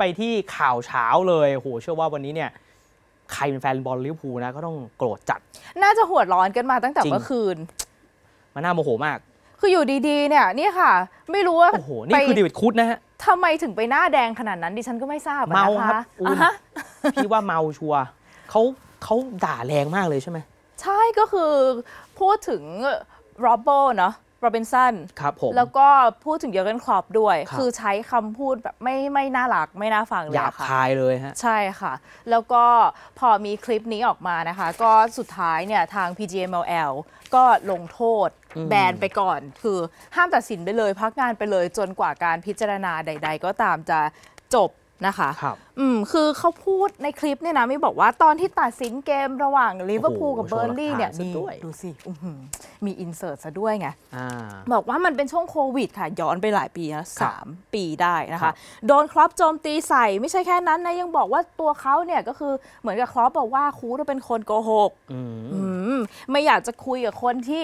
ไปที่ข่าวเช้าเลยโห เชื่อว่าวันนี้เนี่ย ใครเป็นแฟนบอลลิเวอร์พูลนะ ก็ต้องโกรธจัด น่าจะหัวร้อนกันมาตั้งแต่เมื่อคืนมันน่าโมโหมาก คืออยู่ดีๆเนี่ยนี่ค่ะ ไม่รู้ว่า โอ้โห นี่คือเดวิดคุดนะฮะ ทำไมถึงไปหน้าแดงขนาดนั้นดิฉันก็ไม่ทราบเมาครับพี่ว่าเมาชัวเขาเขาด่าแรงมากเลยใช่ไหม ใช่ก็คือพูดถึงโรบโบเนาะโรบินสันครับผม แล้วก็พูดถึงเยอร์เกนครอปด้วย คือใช้คำพูดแบบไม่ไม่น่ารัก ไม่น่าฟังเลยค่ะหยาบคายเลยฮะ ใช่ค่ะ แล้วก็พอมีคลิปนี้ออกมานะคะ ก็สุดท้ายเนี่ยทาง PGMLL ก็ลงโทษแบนไปก่อน คือห้ามตัดสินไปเลย พักงานไปเลยจนกว่าการพิจารณาใดๆ ก็ตามจะจบนะคะครับอืมคือเขาพูดในคลิปเนี่ยนะไม่บอกว่าตอนที่ตัดสินเกมระหว่างลิเวอร์พูลกับเบอร์ลี่เนี่ยมีดูสิมีอินเสิร์ตซะด้วยไงบอกว่ามันเป็นช่วงโควิดค่ะ ย้อนไปหลายปีนะสามปีได้นะคะ โดนครอปโจมตีใส่ ไม่ใช่แค่นั้นนะ ยังบอกว่าตัวเขาเนี่ยก็คือเหมือนกับครอปบอกว่าคูเราเป็นคนโกหก ไม่อยากจะคุยกับคนที่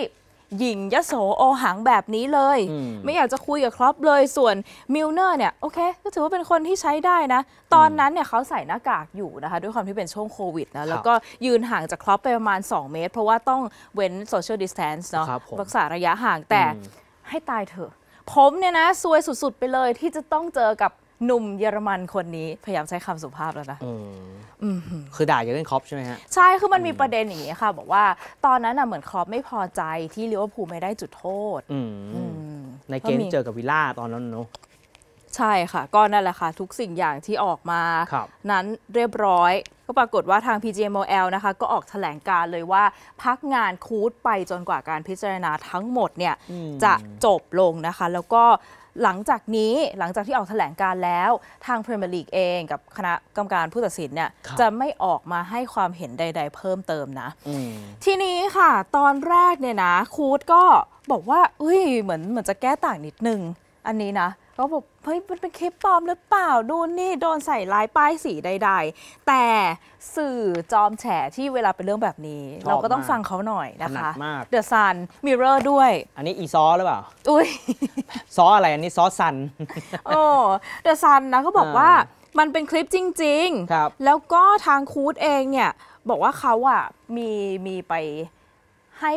หญิงยโสโอหังแบบนี้เลย ไม่อยากจะคุยกับครอปเลยส่วนมิลเนอร์เนี่ย โอเค ก็ถือว่าเป็นคนที่ใช้ได้นะ ตอนนั้นเนี่ยเขาใส่หน้ากากอยู่นะคะ ด้วยความที่เป็นช่วงโควิดนะ แล้วก็ยืนห่างจากครอปไปประมาณ 2 เมตร เพราะว่าต้องเว้นโซเชียลดิสแทนซ์เนาะรักษาระยะห่างแต่ให้ตายเถอะ ผมเนี่ยนะซวยสุดๆไปเลย ที่จะต้องเจอกับหนุ่มเยอรมันคนนี้พยายามใช้คำสุภาพแล้วนะคือด่าเยอร์เนครอปใช่ไหมฮะ ใช่ คือมันมีประเด็นอย่างนี้ค่ะ บอกว่า ตอนนั้นน่ะเหมือนครอปไม่พอใจที่ลิเวอร์พูลไม่ได้จุดโทษ ในเกมที่เจอกับวิลล่าตอนนั้นเนาะใช่ค่ะ ก็นั่นแหละค่ะ ทุกสิ่งอย่างที่ออกมา นั้นเรียบร้อยก็ปรากฏว่าทาง PGMOL นะคะ ก็ออกแถลงการเลยว่าพักงานคูดไปจนกว่าการพิจารณาทั้งหมดเนี่ยจะจบลงนะคะ แล้วก็หลังจากนี้หลังจากที่ออกแถลงการแล้วทางพรีเมียร์ลีกเองกับคณะกรรมการผู้ตัดสินเนี่ยจะไม่ออกมาให้ความเห็นใด ๆ เพิ่มเติมนะทีนี้ค่ะ ตอนแรกเนี่ยนะคูดก็บอกว่าเอ้ยเหมือนเหมือนจะแก้ต่างนิดนึงอันนี้นะก็บอกเฮ้ยมันเป็นคลิปปลอมหรือเปล่า ดูนี่โดนใส่ร้ายป้ายสีใดๆ แต่สื่อจอมแฉที่เวลาเป็นเรื่องแบบนี้ เราก็ต้องฟังเขาหน่อยนะคะเดือดซันมิเรอร์ด้วย อันนี้อีซอหรือเปล่า อุ้ยซออะไรอันนี้ซอซันโอ้เดอะซันนะเขาบอกว่ามันเป็นคลิปจริงครับแล้วก็ทางคูดเองเนี่ย บอกว่าเขาอ่ะมีมีไปให้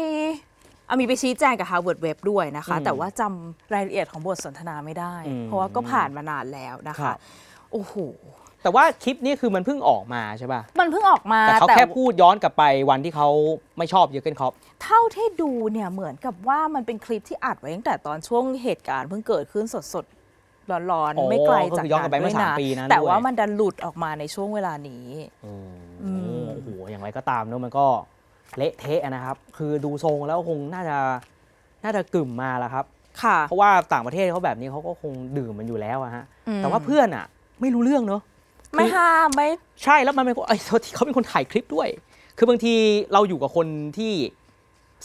มีไปชี้แจงกับ Harvard Web ด้วยนะคะ แต่ว่าจำรายละเอียดของบทสนทนาไม่ได้ เพราะว่าก็ผ่านมานานแล้วนะคะโอ้โหแต่ว่าคลิปนี้คือมันเพิ่งออกมาใช่ป่ะมันเพิ่งออกมาแต่เขาแค่พูดย้อนกลับไปวันที่เขาไม่ชอบเยอเกนครับเท่าที่ดูเนี่ยเหมือนกับว่ามันเป็นคลิปที่อัดไว้ตั้งแต่ตอนช่วงเหตุการณ์เพิ่งเกิดขึ้นสดๆร้อนๆไม่ไกลจากย้อนกลับไปเมื่อสามปีนะแต่ว่ามันดันหลุดออกมาในช่วงเวลานี้โอ้โหอย่างไรก็ตามเนอะมันก็เละเทะนะครับ คือดูทรงแล้วคงน่าจะน่าจะกลุ่มมาแล้วครับ ค่ะเพราะว่าต่างประเทศเขาแบบนี้เขาก็คงดื่มมันอยู่แล้วอะฮะแต่ว่าเพื่อนอะไม่รู้เรื่องเนอะไม่ห้ามไม่ใช่แล้วมันเป็นไอ้ที่เขาเป็นคนถ่ายคลิปด้วย คือบางทีเราอยู่กับคนที่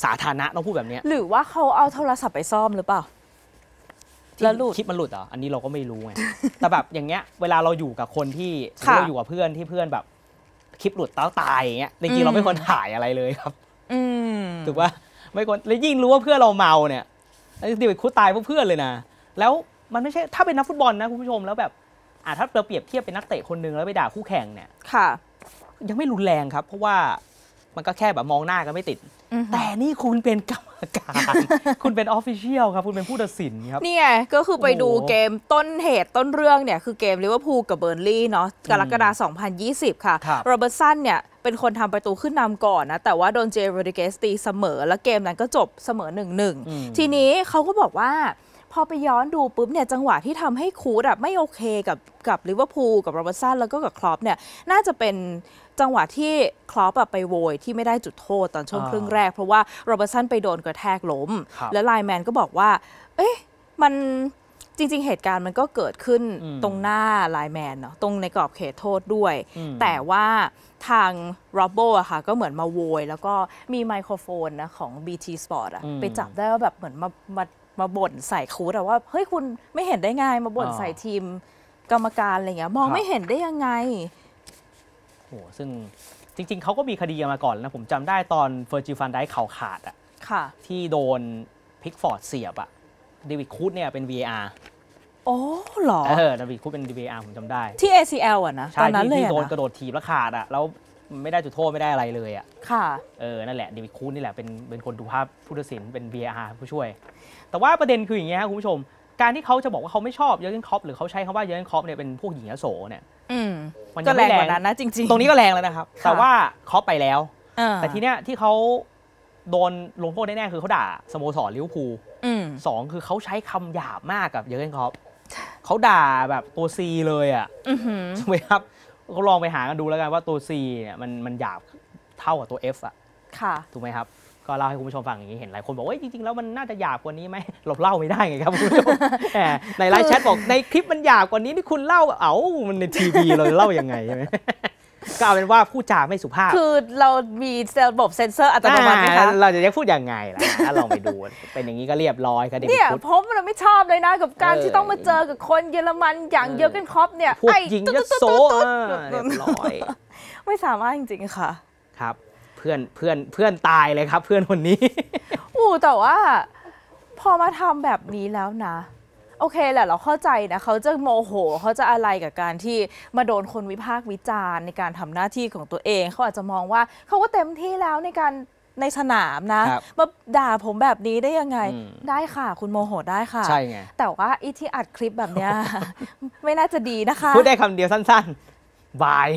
สาธารณะต้องพูดแบบนี้หรือว่าเขาเอาโทรศัพท์ไปซ่อมหรือเปล่าแล้วหลุดคลิปมันหลุดเหรออันนี้เราก็ไม่รู้ไงแต่แบบอย่างเงี้ยเวลาเราอยู่กับคนที่เราอยู่กับเพื่อนที่เพื่อนแบบคลิปหลุดเต้าตายอย่างเงี้ยจริงๆเราไม่ควรถ่ายอะไรเลยครับถูกว่าไม่ควรแล้วยิ่งรู้ว่าเพื่อเราเมาเนี่ยนี่ไปคุดตายเพื่อเพื่อนเลยนะ แล้วมันไม่ใช่ ถ้าเป็นนักฟุตบอลนะคุณผู้ชมแล้วแบบอ่าถ้าเราเปรียบเทียบเป็นนักเตะคนนึงแล้วไปด่าคู่แข่งเนี่ยค่ะ ยังไม่รุนแรงครับ เพราะว่ามันก็แค่แบบมองหน้ากันไม่ติดแต่นี่คุณเป็นกรรมการ คุณเป็นออฟฟิเชียลครับ คุณเป็นผู้ตัดสินครับ นี่ไง ก็คือไปดูเกมต้นเหตุต้นเรื่องเนี่ย คือเกมลิเวอร์พูลกับเบิร์นลี่เนาะกรกฎาคม2020 ค่ะโรเบิร์ตสันเนี่ย เป็นคนทำประตูขึ้นนำก่อนนะ แต่ว่าโดนเจโรดิเกสตีเสมอ แล้วเกมนั้นก็จบเสมอ1งทีนี้เขาก็บอกว่าพอไปย้อนดูปุ๊บเนี่ยจังหวะที่ทำให้คูดอะไม่โอเคกับกับลิเวอร์พูลกับโรเบิร์ตสันแล้วก็กับคลอปเนี่ยน่าจะเป็นจังหวะที่คลอปไปโวยที่ไม่ได้จุดโทษตอนช่วงครึ่งแรก เพราะว่าโรเบอร์สันไปโดนกระแทกล้ม แล้วไลแมนก็บอกว่าเอ๊ะมันจริง ๆเหตุการณ์มันก็เกิดขึ้นตรงหน้าไลแมนเนาะตรงในกรอบเขตโทษด้วย แต่ว่าทางโรบโบอะค่ะก็เหมือนมาโวย แล้วก็มีไมโครโฟนนะของ BT Sport อะไปจับได้ว่าแบบเหมือนมามามาบ่นใส่คูดอะว่า เฮ้ยคุณไม่เห็นได้ไงมาบ่นใส่ทีม กรรมการอะไรเงี้ยมองไม่เห็นได้ยังไงโอ้ซึ่งจริงๆ เขาก็มีคดีมาก่อนนะ ผมจำได้ตอนเฟอร์จิฟันได้เข่าขาดอะ่ะ ที่โดนพิกฟอร์ดเสียบอะ่ะเดวิดคูดเนี่ยเป็น v r โอ้หรอเออเดวิดคูดเป็น v r ผมจำได้ ที่ ACL อ่ะนะตอนนั้นเลยที่โดนกระโดดทีบแล้วขาดอะ่ะแล้วไม่ได้จุดโทษไม่ได้อะไรเลยอ่ะค่ะเออ นั่นแหละเดวิดคูดนี่แหละ เป็นเป็นคนดูภาพผู้ตัดสินเป็น v r ผู้ช่วย แต่ว่าประเด็นคืออย่างเงี้ยครับคุณผู้ชม การที่เขาจะบอกว่าเขาไม่ชอบเยอร์เกนคอปหรือเขาใช้คำว่าเยอร์เกนคอปเนี่ยเป็นพวกหญิงโสเนี่ยมันก็แรงกว่านั้นนะจริงๆ ตรงนี้ก็แรงแล้วนะครับ แต่ว่าเขาไปแล้ว แต่ทีเนี้ยที่เขาโดนลงโทษแน่ๆ คือเขาด่าสโมสรลิเวอร์พูลสองคือเขาใช้คำหยาบมากกับเยอร์เกนคลอปเขาด่าแบบตัวซีเลยอ่ะใช่ไหมครับก็ลองไปหากันดูแล้วกันว่าตัวซีเนี่ยมันมันหยาบเท่ากับตัวฟอ่ะ ค่ะ ถูกไหมครับก็เล่าให้คุณผู้ชมฟังอย่างนี้เห็นหลายคนบอกว่าจริงๆแล้วมันน่าจะหยาบกว่านี้ไหม หลบเล่าไม่ได้ไงครับ คุณผู้ชมในไลน์แชทบอกในคลิปมันหยาบกว่านี้นี่คุณเล่าเอ้ามันในทีวีเราเล่ายังไงใช่ไหมก็เอาเป็นว่าพูดจาไม่สุภาพ คือเรามีระบบเซ็นเซอร์อัตโนมัติไหมคะ เราจะยังพูดยังไงล่ะลองไปดูเป็นอย่างนี้ก็เรียบร้อยค่เด็กเนี่ยผมเราไม่ชอบเลยนะกับการที่ต้องมาเจอกับคนเยอรมันอย่างเยอะกเกนครอปเนี่ยพวกยิงยโ่เรียบร้อยไม่สามารถจริงๆค่ะครับพื่อนเพื่อนเพื่อนตายเลยครับ เพื่อนคนนี้ อู้แต่ว่า พอมาทำแบบนี้แล้วนะ โอเคแหละเราเข้าใจนะเขาจะโมโหเขาจะอะไรกับการที่มาโดนคนวิพากษ์วิจารณ์ในการทำหน้าที่ของตัวเองเขาอาจจะมองว่าเขาก็เต็มที่แล้วในการในสนามนะมาด่าผมแบบนี้ได้ยังไงได้ค่ะ คุณโมโหได้ค่ะใช่ไงแต่ว่าอีที่อัดคลิปแบบเนี้ยไม่น่าจะดีนะคะพูดได้คำเดียวสั้นๆ บาย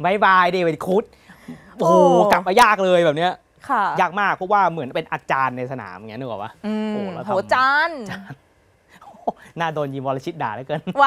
ไม่บายเดวไปคุดโอ้โหกลับมายากเลยแบบเนี้ยยากมากเพราะว่าเหมือนเป็นอาจารย์ในสนามอย่างเงี้ยนึกออกปะโอ้โหอาจารย์ น่าโดนยิมวอลชิตด่าเหลือเกินไว